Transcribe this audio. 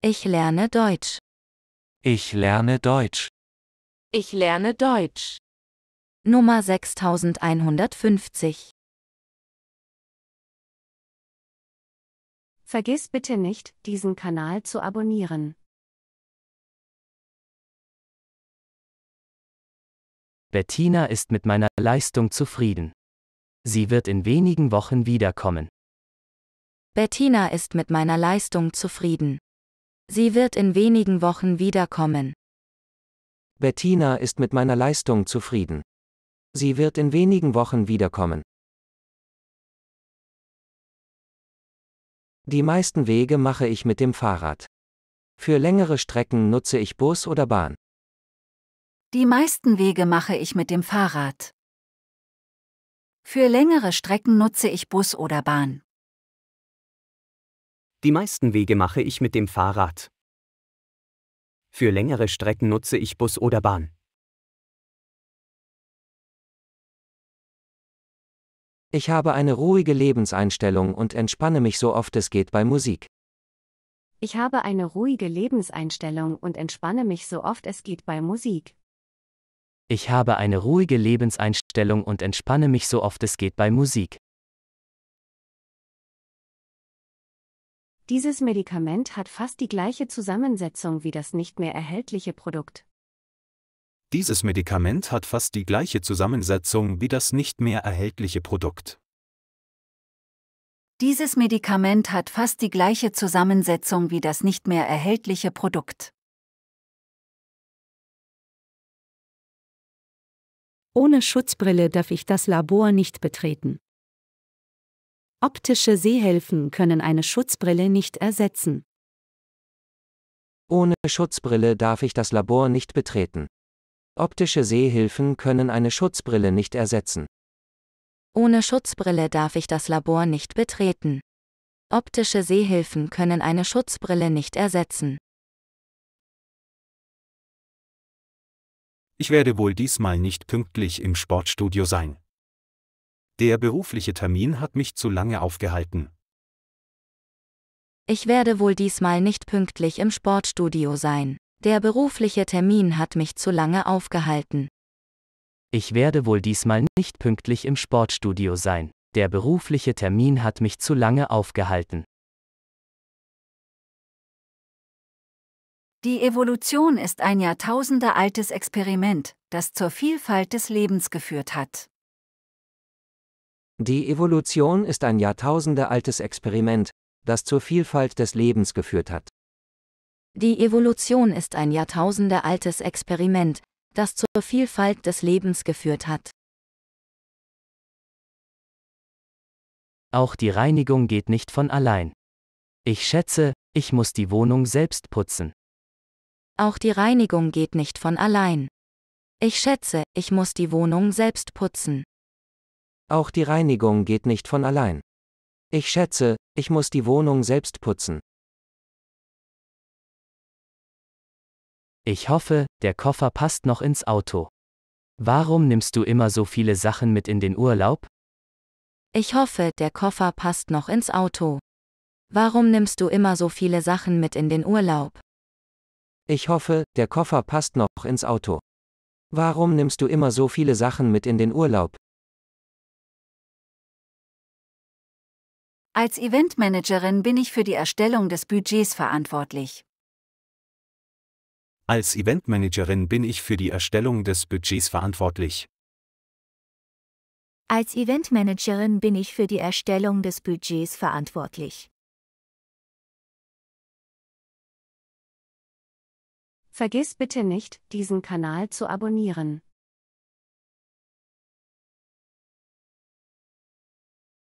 Ich lerne Deutsch. Ich lerne Deutsch. Ich lerne Deutsch. Nummer 6150. Vergiss bitte nicht, diesen Kanal zu abonnieren. Bettina ist mit meiner Leistung zufrieden. Sie wird in wenigen Wochen wiederkommen. Bettina ist mit meiner Leistung zufrieden. Sie wird in wenigen Wochen wiederkommen. Bettina ist mit meiner Leistung zufrieden. Sie wird in wenigen Wochen wiederkommen. Die meisten Wege mache ich mit dem Fahrrad. Für längere Strecken nutze ich Bus oder Bahn. Die meisten Wege mache ich mit dem Fahrrad. Für längere Strecken nutze ich Bus oder Bahn. Die meisten Wege mache ich mit dem Fahrrad. Für längere Strecken nutze ich Bus oder Bahn. Ich habe eine ruhige Lebenseinstellung und entspanne mich so oft es geht bei Musik. Ich habe eine ruhige Lebenseinstellung und entspanne mich so oft es geht bei Musik. Ich habe eine ruhige Lebenseinstellung und entspanne mich so oft es geht bei Musik. Dieses Medikament hat fast die gleiche Zusammensetzung wie das nicht mehr erhältliche Produkt. Dieses Medikament hat fast die gleiche Zusammensetzung wie das nicht mehr erhältliche Produkt. Dieses Medikament hat fast die gleiche Zusammensetzung wie das nicht mehr erhältliche Produkt. Ohne Schutzbrille darf ich das Labor nicht betreten. Optische Sehhilfen können eine Schutzbrille nicht ersetzen. Ohne Schutzbrille darf ich das Labor nicht betreten. Optische Sehhilfen können eine Schutzbrille nicht ersetzen. Ohne Schutzbrille darf ich das Labor nicht betreten. Optische Sehhilfen können eine Schutzbrille nicht ersetzen. Ich werde wohl diesmal nicht pünktlich im Sportstudio sein. Der berufliche Termin hat mich zu lange aufgehalten. Ich werde wohl diesmal nicht pünktlich im Sportstudio sein. Der berufliche Termin hat mich zu lange aufgehalten. Ich werde wohl diesmal nicht pünktlich im Sportstudio sein. Der berufliche Termin hat mich zu lange aufgehalten. Die Evolution ist ein Jahrtausende altes Experiment, das zur Vielfalt des Lebens geführt hat. Die Evolution ist ein Jahrtausende altes Experiment, das zur Vielfalt des Lebens geführt hat. Die Evolution ist ein Jahrtausende Experiment, das zur Vielfalt des Lebens geführt hat. Auch die Reinigung geht nicht von allein. Ich schätze, ich muss die Wohnung selbst putzen. Auch die Reinigung geht nicht von allein. Ich schätze, ich muss die Wohnung selbst putzen. Auch die Reinigung geht nicht von allein. Ich schätze, ich muss die Wohnung selbst putzen. Ich hoffe, der Koffer passt noch ins Auto. Warum nimmst du immer so viele Sachen mit in den Urlaub? Ich hoffe, der Koffer passt noch ins Auto. Warum nimmst du immer so viele Sachen mit in den Urlaub? Ich hoffe, der Koffer passt noch ins Auto. Warum nimmst du immer so viele Sachen mit in den Urlaub? Als Eventmanagerin bin ich für die Erstellung des Budgets verantwortlich. Als Eventmanagerin bin ich für die Erstellung des Budgets verantwortlich. Als Eventmanagerin bin ich für die Erstellung des Budgets verantwortlich. Vergiss bitte nicht, diesen Kanal zu abonnieren.